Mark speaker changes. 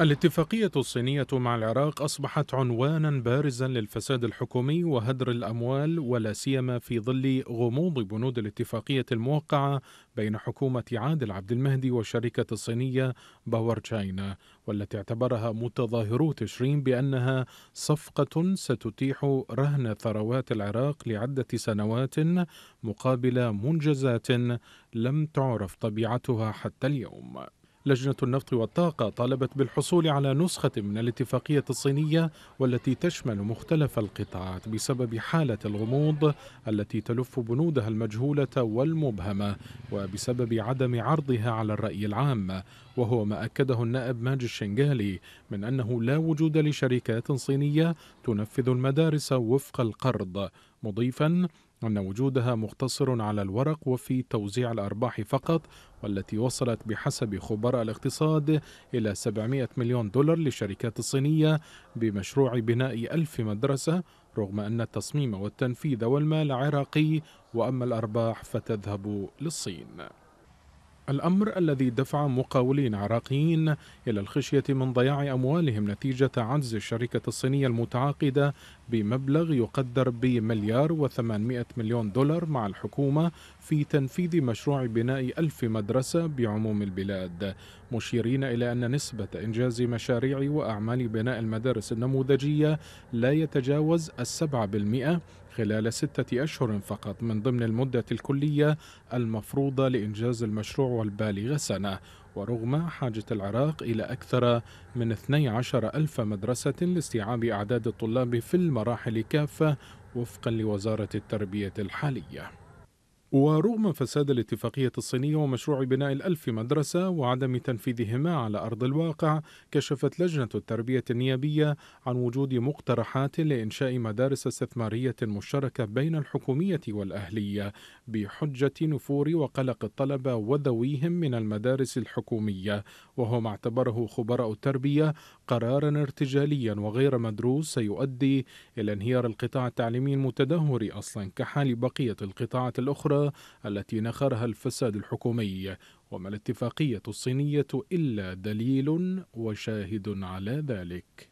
Speaker 1: الاتفاقية الصينية مع العراق أصبحت عنوانا بارزا للفساد الحكومي وهدر الأموال ولا سيما في ظل غموض بنود الاتفاقية الموقعة بين حكومة عادل عبد المهدي والشركة الصينية باور تشاينا والتي اعتبرها متظاهرو تشرين بأنها صفقة ستتيح رهن ثروات العراق لعدة سنوات مقابل منجزات لم تعرف طبيعتها حتى اليوم لجنة النفط والطاقة طالبت بالحصول على نسخة من الاتفاقية الصينية والتي تشمل مختلف القطاعات بسبب حالة الغموض التي تلف بنودها المجهولة والمبهمة وبسبب عدم عرضها على الرأي العام وهو ما أكده النائب ماجي الشنغالي من أنه لا وجود لشركات صينية تنفذ المدارس وفق القرض مضيفا أن وجودها مقتصر على الورق وفي توزيع الأرباح فقط والتي وصلت بحسب خبراء الاقتصاد إلى 700 مليون دولار للشركات الصينية بمشروع بناء ألف مدرسة رغم أن التصميم والتنفيذ والمال عراقي وأما الأرباح فتذهب للصين الأمر الذي دفع مقاولين عراقيين إلى الخشية من ضياع أموالهم نتيجة عجز الشركة الصينية المتعاقدة بمبلغ يقدر بمليار و800 مليون دولار مع الحكومة في تنفيذ مشروع بناء ألف مدرسة بعموم البلاد مشيرين إلى أن نسبة إنجاز مشاريع وأعمال بناء المدارس النموذجية لا يتجاوز السبعة بالمئة خلال ستة أشهر فقط من ضمن المدة الكلية المفروضة لإنجاز المشروع والبالغ سنة ورغم حاجة العراق إلى أكثر من 12 ألف مدرسة لاستيعاب أعداد الطلاب في المراحل كافة وفقا لوزارة التربية الحالية ورغم فساد الاتفاقية الصينية ومشروع بناء الألف مدرسة وعدم تنفيذهما على أرض الواقع كشفت لجنة التربية النيابية عن وجود مقترحات لإنشاء مدارس استثمارية مشتركة بين الحكومية والأهلية بحجة نفور وقلق الطلبة وذويهم من المدارس الحكومية وهو ما اعتبره خبراء التربية قرارا ارتجاليا وغير مدروس سيؤدي إلى انهيار القطاع التعليمي المتدهور أصلا كحال بقية القطاعات الأخرى التي نخرها الفساد الحكومي وما الاتفاقية الصينية إلا دليل وشاهد على ذلك